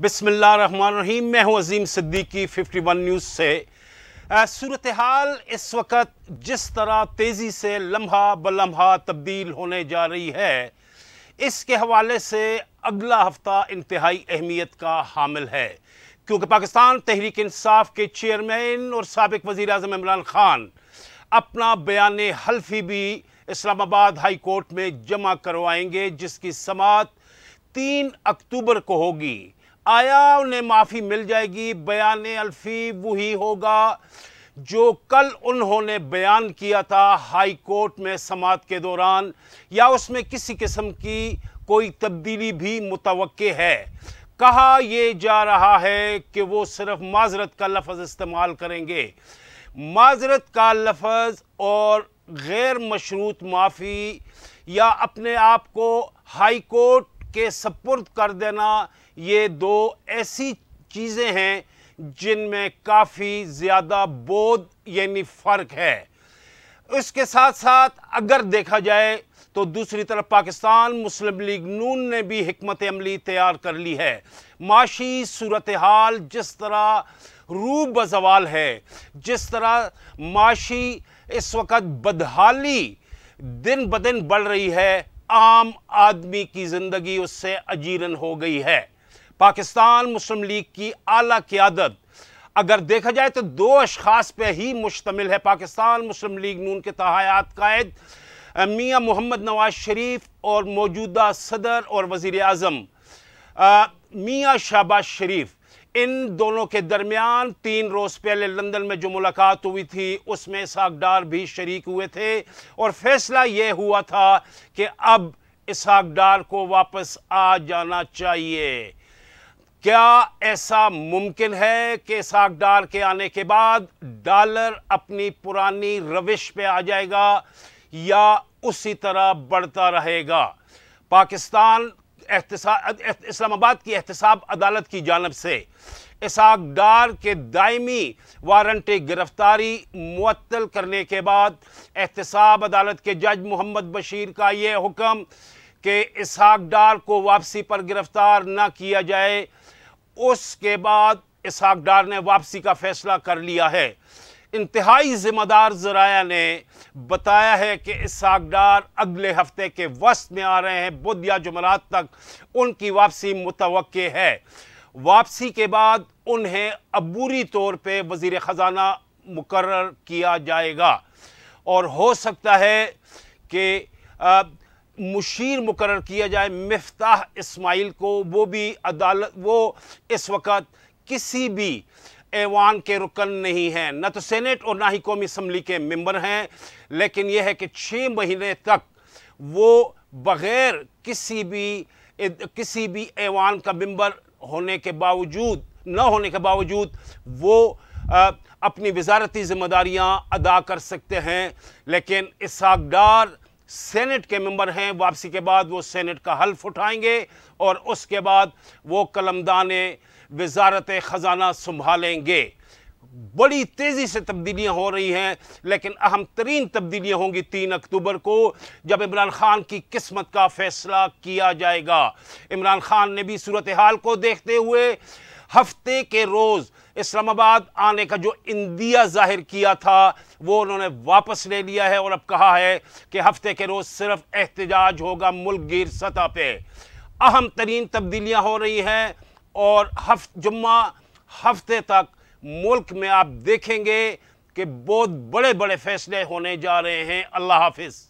रही मैं हूँ अजीम सिद्दीकी 51 न्यूज़ से सूरत हाल इस वक्त जिस तरह तेज़ी से लम्हा ब लम्हा तब्दील होने जा रही है इसके हवाले से अगला हफ्ता इंतहाई अहमियत का हामिल है क्योंकि पाकिस्तान तहरीक इंसाफ के चेयरमैन और सबक वज़ी अजम इमरान ख़ान अपना बयान हल्फी भी इस्लामाबाद हाई कोर्ट में जमा करवाएंगे जिसकी समात तीन अक्टूबर को होगी आया उन्हें माफ़ी मिल जाएगी बयान अल्फी वही होगा जो कल उन्होंने बयान किया था हाई कोर्ट में समात के दौरान या उसमें किसी किस्म की कोई तब्दीली भी मुतव है कहा यह जा रहा है कि वो सिर्फ माजरत का लफज इस्तेमाल करेंगे माजरत का लफज और गैर मशरूत माफ़ी या अपने आप को हाई कोर्ट के सपुर्द कर देना ये दो ऐसी चीज़ें हैं जिनमें काफ़ी ज़्यादा बोध यानी फ़र्क है इसके साथ साथ अगर देखा जाए तो दूसरी तरफ पाकिस्तान मुस्लिम लीग नून ने भी हमत अमली तैयार कर ली है माशी सूरत हाल जिस तरह रू बजवाल है जिस तरह माशी इस वक्त बदहाली दिन ब दिन बढ़ रही है आम आदमी की ज़िंदगी उससे अजीरन हो गई है पाकिस्तान मुस्लिम लीग की आला क्यादत अगर देखा जाए तो दो अशास पर ही मुश्तमिल है पाकिस्तान मुस्लिम लीग नून के तहायात कायद मियाँ मोहम्मद नवाज शरीफ और मौजूदा सदर और वज़ी अजम मियाँ शहबाज शरीफ इन दोनों के दरमियान तीन रोज़ पहले लंदन में जो मुलाकात हुई थी उसमें इसहाकडार भी शरीक हुए थे और फैसला यह हुआ था कि अब इसहाकडार को वापस आ जाना चाहिए क्या ऐसा मुमकिन है कि इसहाकडार के आने के बाद डॉलर अपनी पुरानी रविश पे आ जाएगा या उसी तरह बढ़ता रहेगा पाकिस्तान इस्लामाबाद की एहतसाब अदालत की जानब से इसहाक डार के दायमी वारंट गिरफ्तारी मुअत्तल करने के बाद एहतसाब अदालत के जज मोहम्मद बशीर का ये हुक्म कि इसहाक डार को वापसी पर गिरफ्तार न किया जाए उसके बाद इसहाक डार ने वापसी का फैसला कर लिया है इंतहाई ज़िम्मेदार जराया ने बताया है कि इसहाक डार अगले हफ्ते के वस्त में आ रहे हैं बुध या जुमरात तक उनकी वापसी मुतव है वापसी के बाद उन्हें अबूरी तौर पर वजीर ख़जाना मुकर किया जाएगा और हो सकता है कि मुशीर मुकर किया जाए मफ्ताह इसमाइल को वो भी अदालत वो इस वक्त किसी भी ऐवान के रुकन नहीं हैं न तो सेनेट और ना ही कौमी असम्बली के मेंबर हैं लेकिन यह है कि छः महीने तक वो बग़ैर किसी भी किसी भी ऐवान का मेंबर होने के बावजूद न होने के बावजूद वो आ, अपनी वजारती ज़िम्मेदारियाँ अदा कर सकते हैं लेकिन इसहाकडार सेनेट के मेंबर हैं वापसी के बाद वो सेनेट का हल्फ उठाएंगे और उसके बाद वो कलमदान वजारत ख़जाना संभालेंगे बड़ी तेज़ी से तब्दीलियां हो रही हैं लेकिन अहम तरीन तब्दीलियां होंगी तीन अक्टूबर को जब इमरान खान की किस्मत का फैसला किया जाएगा इमरान खान ने भी सूरत हाल को देखते हुए हफ्ते के रोज़ इस्लामाबाद आने का जो इंदिया जाहिर किया था वो उन्होंने वापस ले लिया है और अब कहा है कि हफ्ते के रोज़ सिर्फ एहतजाज होगा मुल्कगिर सतह पर अहम तरीन तब्दीलियाँ हो रही हैं और हफ्त जुम्मा हफ्ते तक मुल्क में आप देखेंगे कि बहुत बड़े बड़े फैसले होने जा रहे हैं अल्लाह हाफिज़